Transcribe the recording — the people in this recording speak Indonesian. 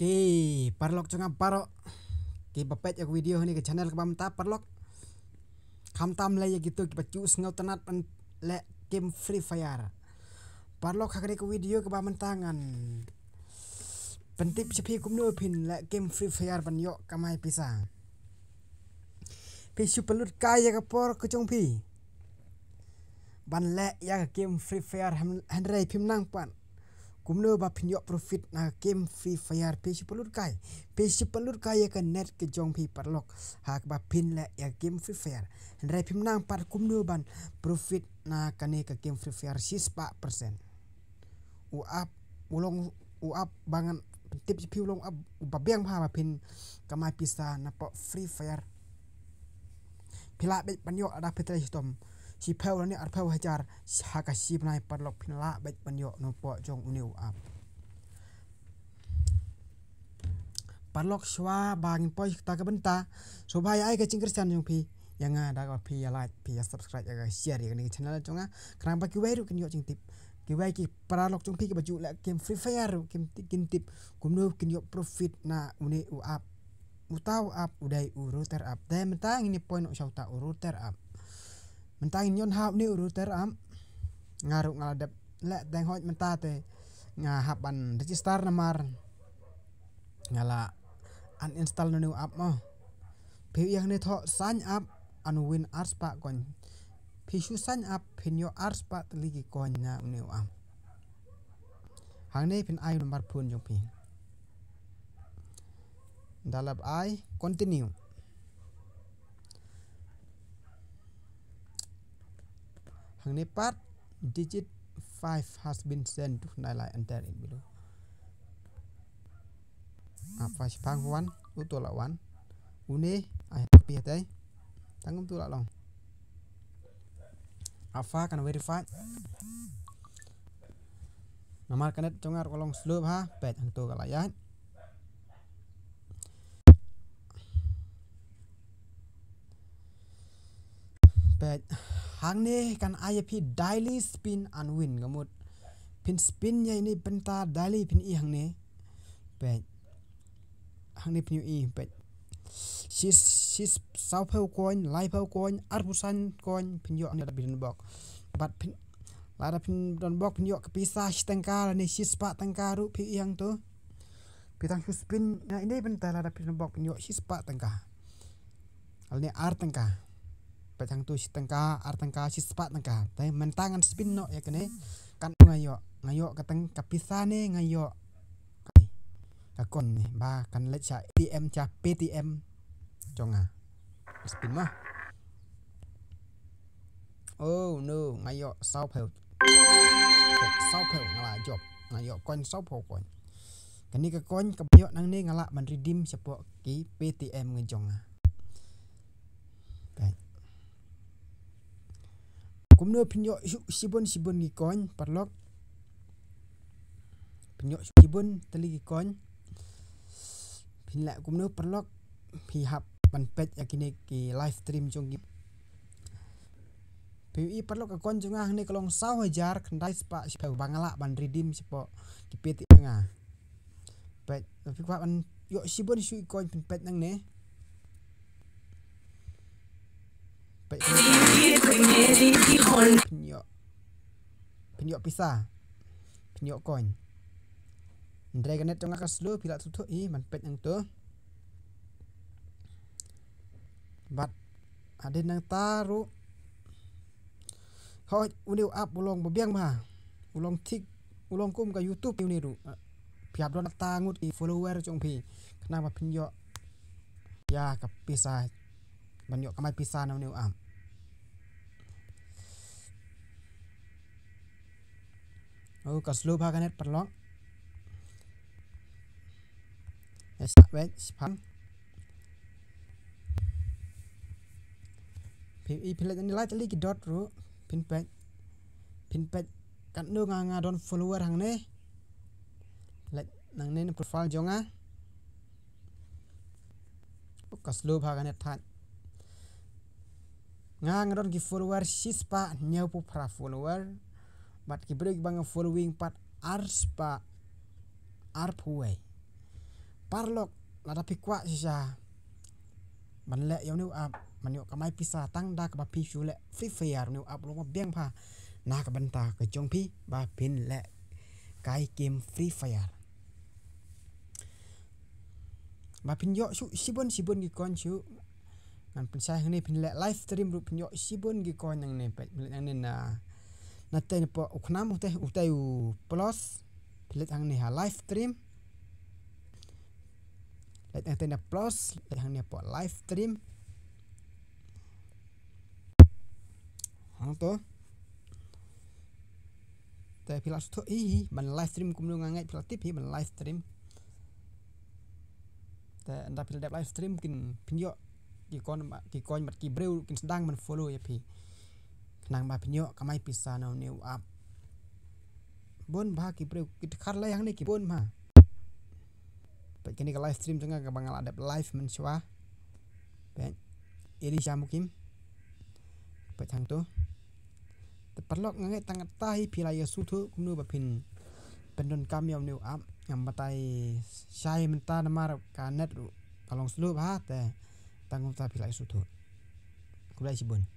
Oke, parlok cunga parok. Ki pepet yak video ni ke channel kebam ta parlok. Kam tam le ya gitu ki pacus ngau tenat pen le game Free Fire. Parlok hakri ke video kebam tangan. Pentip sepi kumno pin le game Free Fire ban yok kamai pisang. Pisu pelut kaya ke por kecung pi. Ban le ya game Free Fire handrai pim nang pan. ุมเนบับพิญญาโปรฟิตนาเกมฟีฟายร์เพชิปลุกไก่ยเพชิปลุกไก่ยังกันเน็ตกับจองพีปาร์ล็อกหากบับพินและยาเกมฟีฟายร์ในพิมนางปัดคุมเนบันโปรฟิตนาคะแนนกับเกมฟีฟายร์ชิสปะเปอร์เซ็นต์อุอัพอุลงอุอัพบางันเต็มพิวลงอัพอุบะเบียงพาบับพินกมาพิซานาปอฟีฟายร์พิลาเป็นปัญญาอดาเพตรชิตอม si pheo ni ar pheo hajar ha ka si bnai parlok phinla bek panyo no po jong uniu ap parlok shwa bang po ta ka benta so bhai ai ka ching kristian jong phi yanga da ka phi ya like phi ya subscribe ya ka share ya ni channel jong a krang ba ki wai ru kin yo ching tip ki wai ki parlok jong phi ki baju la game free fire ru kim kin tip kum no kin yo profit na uni u ap utau ap udai uruter ap dai mentang ini poin usau ta uruter ap มันตายยอนหาบนี่รูเตอร์อัมงารุงาดับและแตงหอยมันตาเตงาหับบันดิจิสตาร์นมาร์งาละอันอินสตอลนิวอัพมาพิวยังเนทอสัญอัพอันวินอาร์สปะก่อนพิชูสัญอัพพินโยอาร์สปะตลิกิก่อนนะนิวอัมหางนี้เป็นไอนัมบาร์พูนจงพินดาลับไอคอนติเนีย hàng này part digit 5 has been sent to nilai enter in below apa ah, sih wan utul lawan une ayah kopi hati tanggung tulak long apa ah, kan verify nomor kanet congar kolong slow ha pet untuk kalian. kalayan pet hangne kan aye pi daily spin an win pin spinnya spin ya ini penta daily pin i ne pe ne pin i pe sis sis sau pe coin lai pe coin ar busan coin pin yo an da bin bok bat pin, la da don bok pin yo ke pisa tangka la ni sis pa tangka ru i yang tu pitang spin na ini penta la da bok pin yo sis pa al ne ar tangka ไปทางตัวชิตังกาอาร์ตังกาชิสปะตังกาแต่มันตั้งกันสปินเนาะอย่างนี้กันงายโยงายอกกระตังกับพิซาเน่งายอกกะก่อนนี่บ้ากันเล็ดจ่า ATM จีาอ็มจงอ่ะสปินมาโอ้โนงายอกเศร้าเผาเศร้าเผางาละจบงายโกก้อนเศร้าเผาก้อนกันนี่กะกอนกับยอกนั่งนี่งาละมันรีดิมเฉพาะกี่อ็มเงินจงอ่ะกุมเนื้อพิญโยชุชิบุนชิบุนกีก้อนปัดล็อกพิญโยชิบุนตะลีกีก้อนพิเละกุมเนื้อปัดล็อกพีฮับมันเป็ดอยากินเอกี่ไลฟ์สตรีมจงกีพีอีปัดล็อกกี่ก้อนจงอ่ะในี่กลองสศราหัวจาร์คันได้สปะเชฟบังละบันรีดิมเฉพาะกีเปติงอ่ะเป็ดพี่ว่ามันโยชิบุนชุก้อนเปเป็ดนั่งเนี้ยปยพยอพยอพิซาพยอก่อนเรกันเนตจงักสลพิลาสุทุอีมันเป็นอังตัวบัดอาเดนังตารุเขาอุนิวอัพอุลองบุเบียงมาอุลองทิกอุลองกุ้มกับยูทูบอุนิรู้พยาบรอนตางุดอีฟอลเวอร์จงพีขนาดมาพิญยอยากับปีศาจมันยอกับไม่ปีศาแนะอุนิวอัพ aku ke slow bahkan net perlong. Esak wet Pi pilet ini lah tali ki dot ru pin pet pin pet kan do don follower hang ne. Let nang ne profile jonga. Ah. Ke slow bahkan net than. Ngang don follower sispa nyopu pu pra follower bat ki brek following pat arspa arpuai parlok tapi pikwa sisa man le yau niu up man kamai pisa tang da ka pi chu le free fire niu nak lo ma beng na ka ban ta ka pi ba pin le kai game free fire ba pin yo su sibon sibon gi kon chu ngan pin sai hne pin le live stream ru pin yo sibon gi kon nang ne pe nang ne na na te po uknam ute ute u plus let ang niha live stream let ang tena plus let ang niha po live stream hang to te pilas to ihi man live stream kum nunga ngai pilas tip hi man live stream te anda pilas live stream kin pinyo kikon kon kikon mat ki kin sedang man follow ya pi nang ba pinyo kamai pisa nau up. ap bon ba ki pre ki khar la yang ne ki bon ma pe kini ka live stream tengah ka bangal adap live men swa pe iri jamukim pe tang tu te perlok ngai tang ta hi pila ya su thu kumnu ba pin pendon kam yau neu yang batai syai menta namar kanet kalong selu ba te tanggung ta pila ya su thu kulai